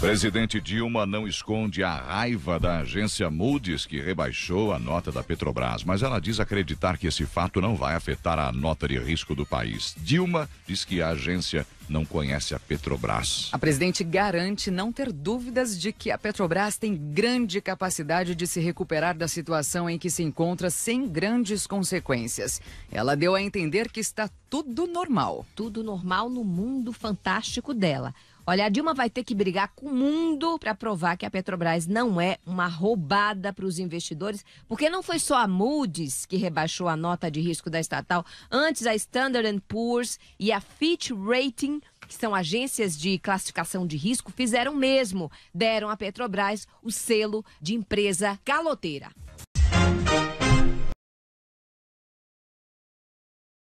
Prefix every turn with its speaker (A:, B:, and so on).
A: Presidente Dilma não esconde a raiva da agência Moody's, que rebaixou a nota da Petrobras, mas ela diz acreditar que esse fato não vai afetar a nota de risco do país. Dilma diz que a agência não conhece a Petrobras. A
B: presidente garante não ter dúvidas de que a Petrobras tem grande capacidade de se recuperar da situação em que se encontra sem grandes consequências.
C: Ela deu a entender que está tudo normal. Tudo normal no mundo fantástico dela. Olha, a Dilma vai ter que brigar com o mundo para provar que a Petrobras não é uma roubada para os investidores, porque não foi só a Moody's que rebaixou a nota de risco da estatal, antes a Standard Poor's e a Fitch Rating que são agências de classificação de risco, fizeram mesmo. Deram à Petrobras o selo de empresa galoteira.